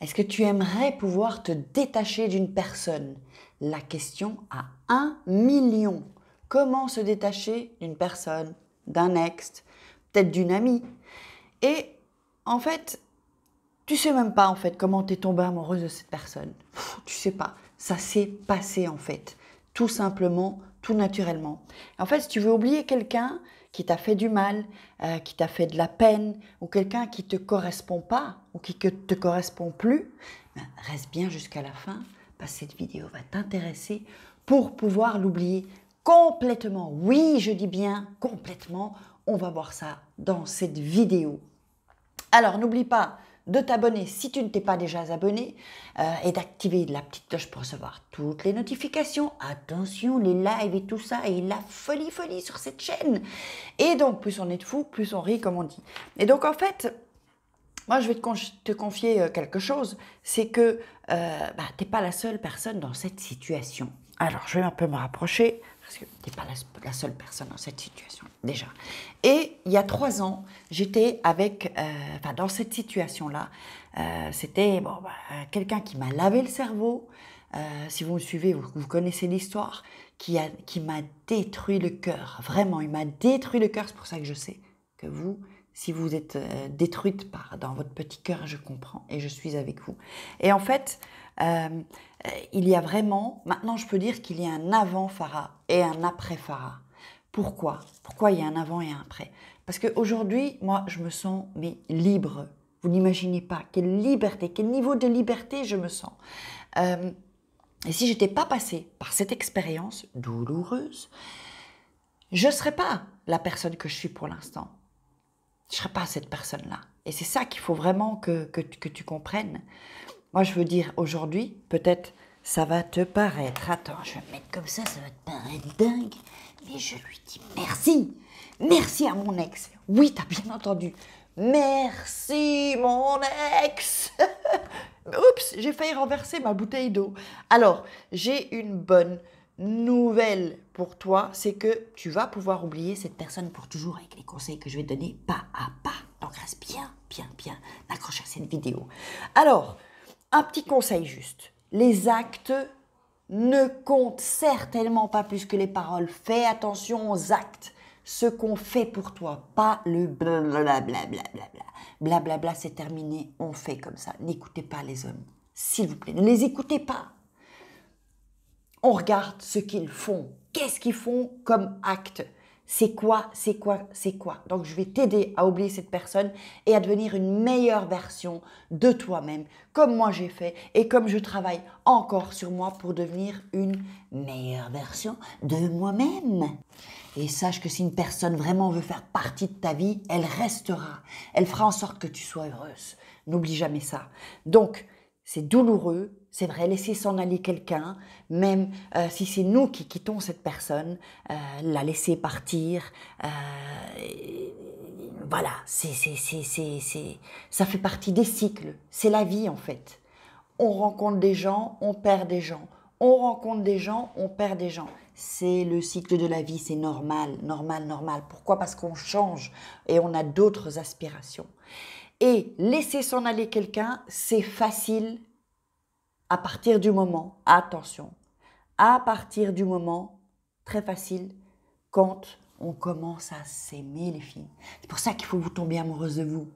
Est-ce que tu aimerais pouvoir te détacher d'une personne La question à un million. Comment se détacher d'une personne, d'un ex, peut-être d'une amie Et en fait, tu sais même pas en fait comment t'es tombée amoureuse de cette personne. tu sais pas. Ça s'est passé en fait. Tout simplement, tout naturellement. En fait, si tu veux oublier quelqu'un, qui t'a fait du mal, euh, qui t'a fait de la peine, ou quelqu'un qui te correspond pas, ou qui ne te correspond plus, ben, reste bien jusqu'à la fin, parce que cette vidéo va t'intéresser pour pouvoir l'oublier complètement. Oui, je dis bien complètement. On va voir ça dans cette vidéo. Alors, n'oublie pas de t'abonner si tu ne t'es pas déjà abonné euh, et d'activer la petite cloche pour recevoir toutes les notifications. Attention, les lives et tout ça et la folie folie sur cette chaîne. Et donc, plus on est de fou plus on rit, comme on dit. Et donc, en fait, moi, je vais te, confier euh, quelque chose, c'est que euh, bah, tu n'es pas la seule personne dans cette situation. Alors, je vais un peu me rapprocher parce que tu n'es pas la, seule personne dans cette situation, déjà. Et il y a trois ans, j'étais avec, euh, enfin, dans cette situation-là, euh, c'était bon, bah, quelqu'un qui m'a lavé le cerveau, euh, si vous me suivez, vous, connaissez l'histoire, qui, m'a détruit le cœur, vraiment, il m'a détruit le cœur, c'est pour ça que je sais que vous, si vous êtes détruite par, dans votre petit cœur, je comprends et je suis avec vous. Et en fait, euh, il y a vraiment, maintenant je peux dire qu'il y a un avant Phara et un après Phara. Pourquoi Pourquoi il y a un avant et un après Parce qu'aujourd'hui, moi, je me sens mais libre. Vous n'imaginez pas quelle liberté, quel niveau de liberté je me sens. Euh, et si je n'étais pas passée par cette expérience douloureuse, je ne serais pas la personne que je suis pour l'instant. Je ne serais pas cette personne-là. Et c'est ça qu'il faut vraiment que tu comprennes. Moi, je veux dire, aujourd'hui, peut-être, ça va te paraître. Attends, je vais me mettre comme ça, ça va te paraître dingue. Mais je lui dis merci. Merci à mon ex. Oui, t'as bien entendu. Merci, mon ex. Oups, j'ai failli renverser ma bouteille d'eau. Alors, j'ai une bonne nouvelle pour toi, c'est que tu vas pouvoir oublier cette personne pour toujours avec les conseils que je vais te donner pas à pas. Donc reste bien, bien, bien accroché à cette vidéo. Alors, un petit conseil juste. Les actes ne comptent certainement pas plus que les paroles. Fais attention aux actes. Ce qu'on fait pour toi, pas le blablabla. Blablabla, bla bla c'est terminé. On fait comme ça. N'écoutez pas les hommes. S'il vous plaît, ne les écoutez pas. On regarde ce qu'ils font. Qu'est-ce qu'ils font comme actes c'est quoi, c'est quoi, c'est quoi. Donc je vais t'aider à oublier cette personne et à devenir une meilleure version de toi-même, comme moi j'ai fait et comme je travaille encore sur moi pour devenir une meilleure version de moi-même. Et sache que si une personne vraiment veut faire partie de ta vie, elle restera. Elle fera en sorte que tu sois heureuse. N'oublie jamais ça. Donc, c'est douloureux, c'est vrai, laisser s'en aller quelqu'un, même euh, si c'est nous qui quittons cette personne, euh, la laisser partir, euh, voilà, c'est, ça fait partie des cycles, c'est la vie en fait. On rencontre des gens, on perd des gens. On rencontre des gens, on perd des gens. C'est le cycle de la vie, c'est normal, normal, normal. Pourquoi Parce qu'on change et on a d'autres aspirations. Et laisser s'en aller quelqu'un, c'est facile à partir du moment, attention, à partir du moment, très facile, quand on commence à s'aimer les filles. C'est pour ça qu'il faut vous tomber amoureuse de vous.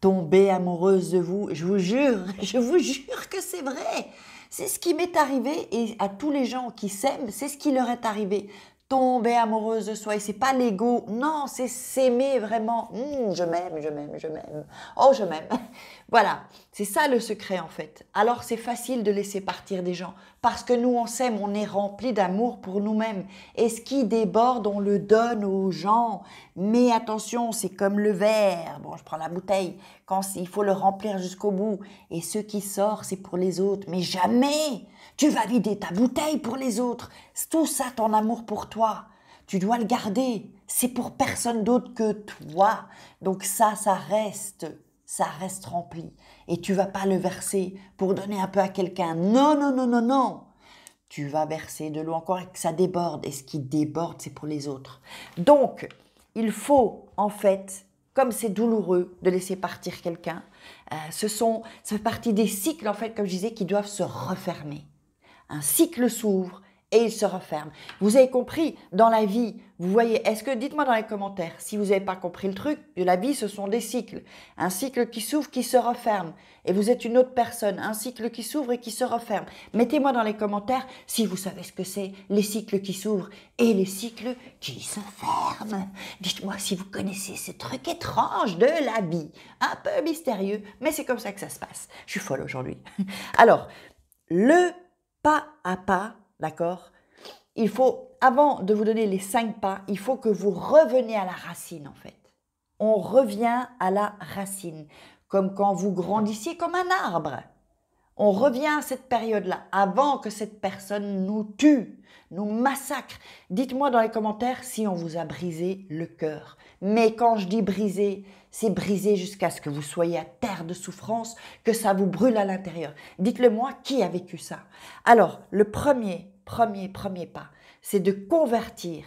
Tomber amoureuse de vous, je vous jure, je vous jure que c'est vrai. C'est ce qui m'est arrivé et à tous les gens qui s'aiment, c'est ce qui leur est arrivé tomber amoureuse de soi. Et c'est pas l'ego, non, c'est s'aimer vraiment. Hmm, je m'aime, je m'aime, je m'aime. Oh, je m'aime. voilà, c'est ça le secret en fait. Alors c'est facile de laisser partir des gens parce que nous on s'aime, on est rempli d'amour pour nous-mêmes. Et ce qui déborde, on le donne aux gens. Mais attention, c'est comme le verre. Bon, je prends la bouteille. Quand il faut le remplir jusqu'au bout. Et ce qui sort, c'est pour les autres. Mais jamais tu vas vider ta bouteille pour les autres. C'est Tout ça, ton amour pour toi, tu dois le garder. C'est pour personne d'autre que toi. Donc ça, ça reste, ça reste rempli. Et tu vas pas le verser pour donner un peu à quelqu'un. Non, non, non, non, non. Tu vas verser de l'eau encore et que ça déborde. Et ce qui déborde, c'est pour les autres. Donc, il faut en fait comme c'est douloureux de laisser partir quelqu'un, euh, ce sont, ça fait partie des cycles, en fait, comme je disais, qui doivent se refermer un cycle s'ouvre et il se referme. Vous avez compris dans la vie, vous voyez, est-ce que, dites-moi dans les commentaires, si vous n'avez pas compris le truc, de la vie, ce sont des cycles. Un cycle qui s'ouvre, qui se referme, et vous êtes une autre personne. Un cycle qui s'ouvre et qui se referme. Mettez-moi dans les commentaires si vous savez ce que c'est, les cycles qui s'ouvrent et les cycles qui se ferment. Dites-moi si vous connaissez ce truc étrange de la vie. Un peu mystérieux, mais c'est comme ça que ça se passe. Je suis folle aujourd'hui. Alors, le pas à pas, d'accord Il faut, avant de vous donner les cinq pas, il faut que vous reveniez à la racine, en fait. On revient à la racine, comme quand vous grandissiez comme un arbre on revient à cette période-là, avant que cette personne nous tue, nous massacre. Dites-moi dans les commentaires si on vous a brisé le cœur. Mais quand je dis brisé, c'est brisé jusqu'à ce que vous soyez à terre de souffrance, que ça vous brûle à l'intérieur. Dites-le moi, qui a vécu ça Alors, le premier, premier, premier pas, c'est de convertir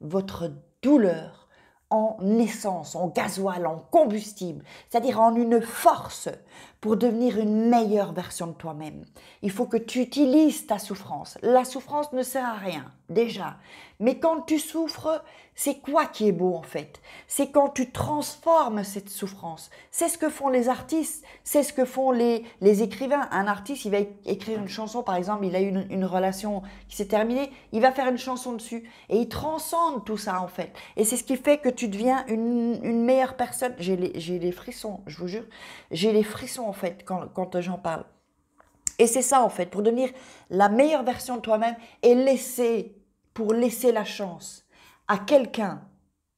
votre douleur en essence, en gasoil, en combustible, c'est-à-dire en une force pour devenir une meilleure version de toi-même. Il faut que tu utilises ta souffrance. La souffrance ne sert à rien, déjà. Mais quand tu souffres, c'est quoi qui est beau en fait C'est quand tu transformes cette souffrance. C'est ce que font les artistes, c'est ce que font les, les, écrivains. Un artiste, il va écrire une chanson, par exemple, il a eu une, relation qui s'est terminée, il va faire une chanson dessus. Et il transcende tout ça en fait. Et c'est ce qui fait que tu deviens une, meilleure personne. J'ai les, frissons, je vous jure. J'ai les frissons en fait quand, quand j'en parle. Et c'est ça en fait, pour devenir la meilleure version de toi-même et laisser pour laisser la chance à quelqu'un,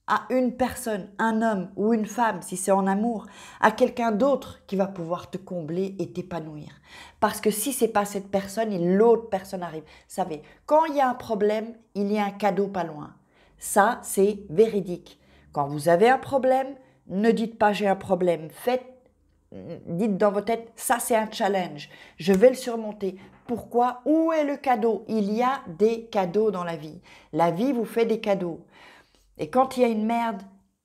à une personne, un homme ou une femme, si c'est en amour, à quelqu'un d'autre qui va pouvoir te combler et t'épanouir. Parce que si c'est pas cette personne et l'autre personne arrive, savez, quand il y a un problème, il y a un cadeau pas loin. Ça, c'est véridique. Quand vous avez un problème, ne dites pas j'ai un problème, faites dites dans vos têtes, ça c'est un challenge, je vais le surmonter. Pourquoi Où est le cadeau Il y a des cadeaux dans la vie. La vie vous fait des cadeaux. Et quand il y a une merde,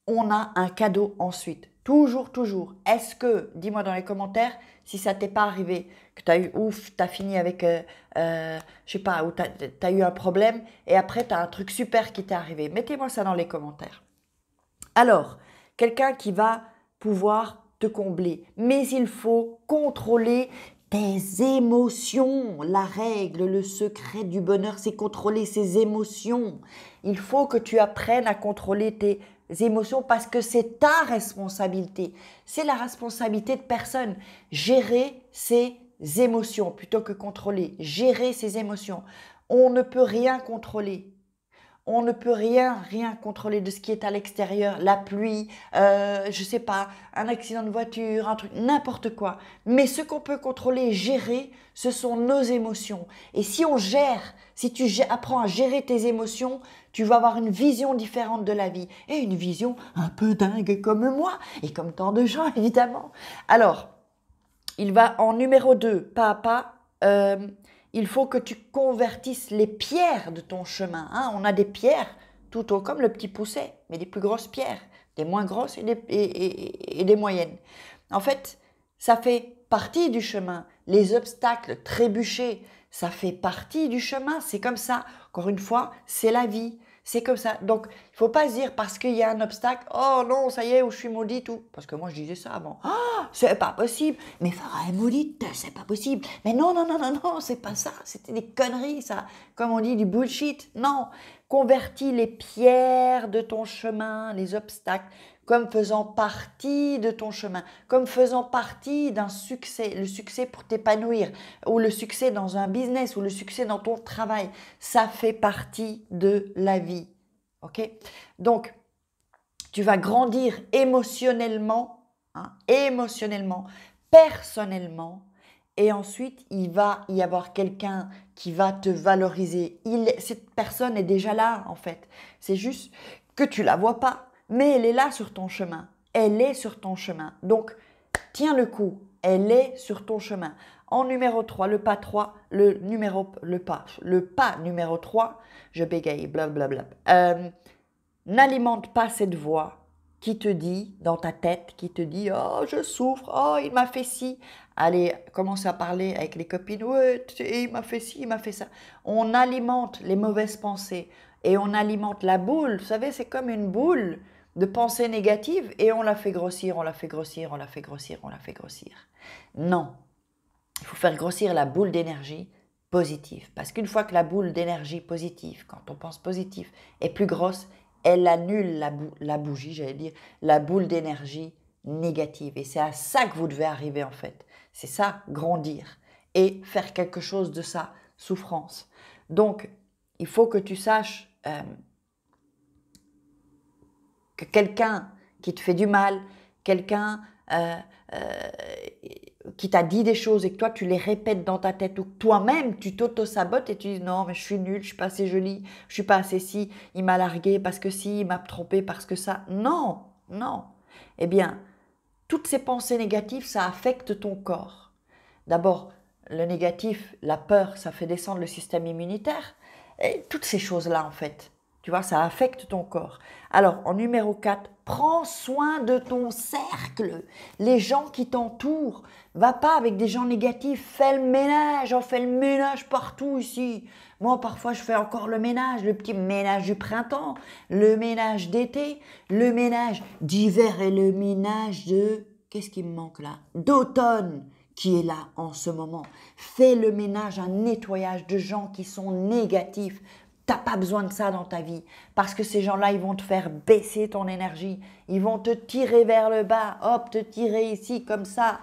on a un cadeau ensuite. Toujours, toujours. Est-ce que, dis-moi dans les commentaires, si ça t'est pas arrivé, que tu as eu ouf, tu as fini avec, euh, euh, je sais pas, ou tu eu un problème et après tu as un truc super qui t'est arrivé. Mettez-moi ça dans les commentaires. Alors, quelqu'un qui va pouvoir combler, mais il faut contrôler tes émotions. La règle, le secret du bonheur, c'est contrôler ses émotions. Il faut que tu apprennes à contrôler tes émotions parce que c'est ta responsabilité. C'est la responsabilité de personne. Gérer ses émotions plutôt que contrôler. Gérer ses émotions. On ne peut rien contrôler on ne peut rien, rien contrôler de ce qui est à l'extérieur, la pluie, euh, je sais pas, un accident de voiture, un truc, n'importe quoi. Mais ce qu'on peut contrôler, et gérer, ce sont nos émotions. Et si on gère, si tu apprends à gérer tes émotions, tu vas avoir une vision différente de la vie et une vision un peu dingue comme moi et comme tant de gens évidemment. Alors, il va en numéro 2, pas à pas. Euh, il faut que tu convertisses les pierres de ton chemin. Hein. On a des pierres tout comme le petit pousset, mais des plus grosses pierres, des moins grosses et des, et des moyennes. En fait, ça fait partie du chemin. Les obstacles, trébuchés, ça fait partie du chemin. C'est comme ça. Encore une fois, c'est la vie. C'est comme ça. Donc, il faut pas se dire parce qu'il y a un obstacle, oh non, ça y est, je suis maudite parce que moi je disais ça avant. Ah, ce c'est pas possible. Mais Farah est maudite, c'est pas possible. Mais non, non, non, non, non, c'est pas ça. C'était des conneries, ça. Comme on dit, du bullshit. Non. Convertis les pierres de ton chemin, les obstacles, comme faisant partie de ton chemin, comme faisant partie d'un succès, le succès pour t'épanouir, ou le succès dans un business, ou le succès dans ton travail. Ça fait partie de la vie. OK Donc, tu vas grandir émotionnellement, hein, émotionnellement, personnellement, et ensuite il va y avoir quelqu'un qui va te valoriser. Il, cette personne est déjà là en fait. C'est juste que tu la vois pas mais elle est là sur ton chemin. Elle est sur ton chemin. Donc, tiens le coup. Elle est sur ton chemin. En numéro 3, le pas 3, le numéro, le pas, le pas numéro 3, je bégaye, blablabla. Euh, N'alimente pas cette voix qui te dit dans ta tête, qui te dit Oh, je souffre, oh, il m'a fait ci. Allez, commence à parler avec les copines Ouais, il m'a fait ci, il m'a fait ça. On alimente les mauvaises pensées et on alimente la boule. Vous savez, c'est comme une boule de pensée négative et on la fait grossir, on la fait grossir, on la fait grossir, on la fait grossir. Non, il faut faire grossir la boule d'énergie positive. Parce qu'une fois que la boule d'énergie positive, quand on pense positif, est plus grosse, elle annule la, la bougie, j'allais dire, la boule d'énergie négative. Et c'est à ça que vous devez arriver en fait. C'est ça, grandir et faire quelque chose de sa souffrance. Donc, il faut que tu saches... Euh, que quelqu'un qui te fait du mal, quelqu'un euh, euh, qui t'a dit des choses et que toi tu les répètes dans ta tête ou toi-même tu t'auto-sabotes et tu dis non mais je suis nulle, je suis pas assez jolie, je suis pas assez si, il m'a largué parce que si, il m'a trompé parce que ça. Non, non. Eh bien, toutes ces pensées négatives, ça affecte ton corps. D'abord, le négatif, la peur, ça fait descendre le système immunitaire. Et toutes ces choses-là, en fait. Tu vois, ça affecte ton corps. Alors, en numéro 4, prends soin de ton cercle, les gens qui t'entourent. Va pas avec des gens négatifs, fais le ménage, on fait le ménage partout ici. Moi, parfois, je fais encore le ménage, le petit ménage du printemps, le ménage d'été, le ménage d'hiver et le ménage de... Qu'est-ce qui me manque là D'automne qui est là en ce moment. Fais le ménage, un nettoyage de gens qui sont négatifs T'as pas besoin de ça dans ta vie parce que ces gens-là, ils vont te faire baisser ton énergie. Ils vont te tirer vers le bas. Hop, te tirer ici comme ça,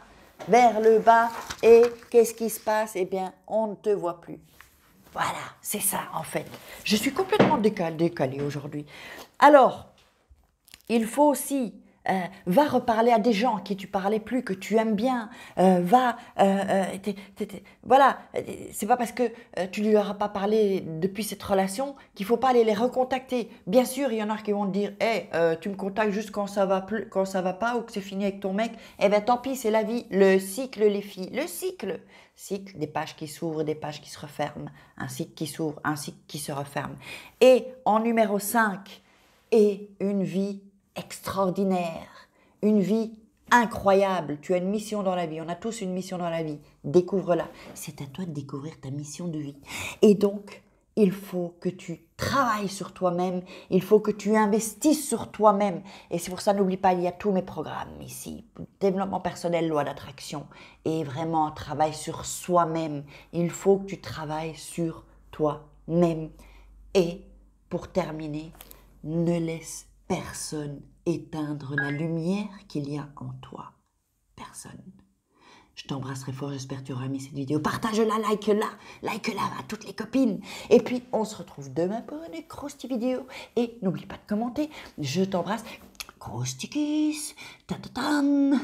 vers le bas. Et qu'est-ce qui se passe Eh bien, on ne te voit plus. Voilà, c'est ça en fait. Je suis complètement décalée, décalée aujourd'hui. Alors, il faut aussi euh, va reparler à des gens qui tu parlais plus, que tu aimes bien, euh, va, euh, voilà, c'est pas parce que tu lui auras pas parlé depuis cette relation qu'il faut pas aller les recontacter. Bien sûr, il y en a qui vont te dire, hé, tu me contactes juste quand ça va plus, quand ça va pas ou que c'est fini avec ton mec. Eh ben tant pis, c'est la vie, le cycle les filles, le cycle, cycle des pages qui s'ouvrent, des pages qui se referment, un cycle qui s'ouvre, un cycle qui se referme. Et en numéro 5, et une vie extraordinaire, une vie incroyable. Tu as une mission dans la vie. On a tous une mission dans la vie. Découvre-la. C'est à toi de découvrir ta mission de vie. Et donc, il faut que tu travailles sur toi-même. Il faut que tu investisses sur toi-même. Et c'est pour ça, n'oublie pas, il y a tous mes programmes ici. Développement personnel, loi d'attraction. Et vraiment, travaille sur soi-même. Il faut que tu travailles sur toi-même. Et pour terminer, ne laisse personne éteindre la lumière qu'il y a en toi. Personne. Je t'embrasserai fort, j'espère que tu auras aimé cette vidéo. Partage-la, like-la, like-la à toutes les copines. Et puis, on se retrouve demain pour une grosse vidéo. Et n'oublie pas de commenter. Je t'embrasse. ta ta ta